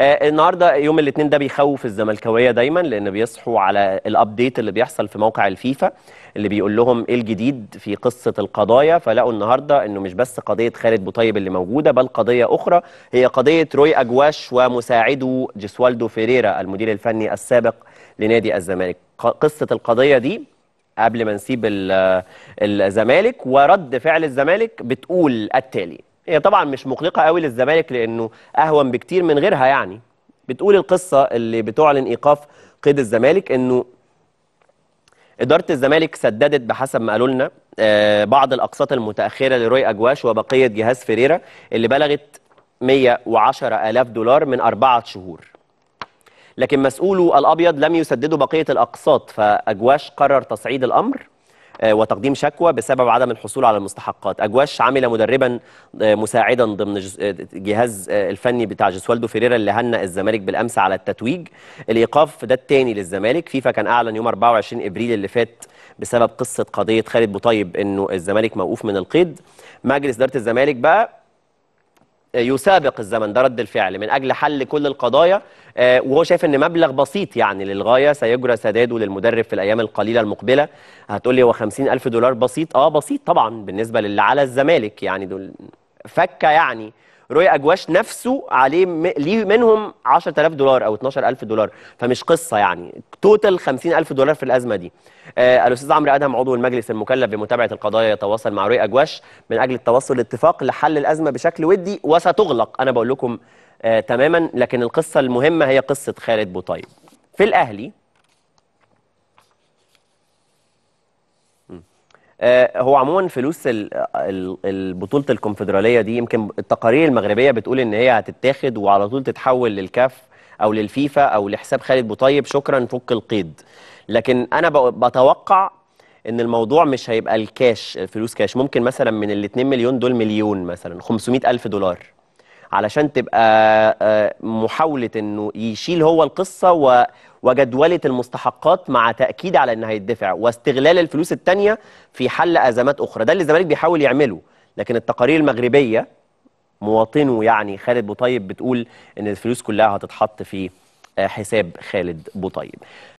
آه النهارده يوم الاثنين ده بيخوف الزملكاويه دايما لان بيصحوا على الابديت اللي بيحصل في موقع الفيفا اللي بيقول لهم ايه الجديد في قصه القضايا فلقوا النهارده انه مش بس قضيه خالد بوطيب اللي موجوده بل قضيه اخرى هي قضيه روي اجواش ومساعده جسوالدو فيريرا المدير الفني السابق لنادي الزمالك قصه القضيه دي قبل ما نسيب الزمالك ورد فعل الزمالك بتقول التالي هي طبعا مش مقلقه قوي للزمالك لانه اهون بكتير من غيرها يعني بتقول القصه اللي بتعلن ايقاف قيد الزمالك انه اداره الزمالك سددت بحسب ما قالوا لنا آه، بعض الاقساط المتاخره لروي اجواش وبقيه جهاز فيريرا اللي بلغت 110 ألاف دولار من أربعة شهور لكن مسؤوله الأبيض لم يسددوا بقية الأقساط فأجواش قرر تصعيد الأمر آه، وتقديم شكوى بسبب عدم الحصول على المستحقات أجواش عمل مدربا آه، مساعدا ضمن آه، جهاز الفني بتاع جسوالدو فيريرا اللي هنأ الزمالك بالأمس على التتويج الإيقاف ده الثاني للزمالك فيفا كان أعلن يوم 24 إبريل اللي فات بسبب قصة قضية خالد بوطيب إنه الزمالك موقوف من القيد مجلس إدارة الزمالك بقى يسابق الزمن ده رد الفعل من اجل حل كل القضايا آه، وهو شايف ان مبلغ بسيط يعني للغايه سيجرى سداده للمدرب في الايام القليله المقبله هتقول لي هو 50000 دولار بسيط اه بسيط طبعا بالنسبه للي على الزمالك يعني دول فكه يعني روي اجواش نفسه عليه ليه منهم 10000 دولار او 12000 دولار فمش قصه يعني توتال 50000 دولار في الازمه دي آه الاستاذ عمرو ادهم عضو المجلس المكلف بمتابعه القضايا يتواصل مع روي اجواش من اجل التوصل لاتفاق لحل الازمه بشكل ودي وستغلق انا بقول لكم آه تماما لكن القصه المهمه هي قصه خالد بوطيب في الاهلي آه، هو عموما فلوس البطوله الكونفدراليه دي يمكن التقارير المغربيه بتقول ان هي هتتاخد وعلى طول تتحول للكاف او للفيفا او لحساب خالد بوطيب شكرا فك القيد لكن انا بتوقع ان الموضوع مش هيبقى الكاش الفلوس كاش ممكن مثلا من ال 2 مليون دول مليون مثلا 500 الف دولار علشان تبقى آه، محاوله انه يشيل هو القصه و وجدولة المستحقات مع تأكيد على إن يدفع واستغلال الفلوس التانية في حل أزمات أخرى ده اللي الزمالك بيحاول يعمله لكن التقارير المغربية مواطنه يعني خالد بوطيب بتقول إن الفلوس كلها هتتحط في آه، حساب خالد بوطيب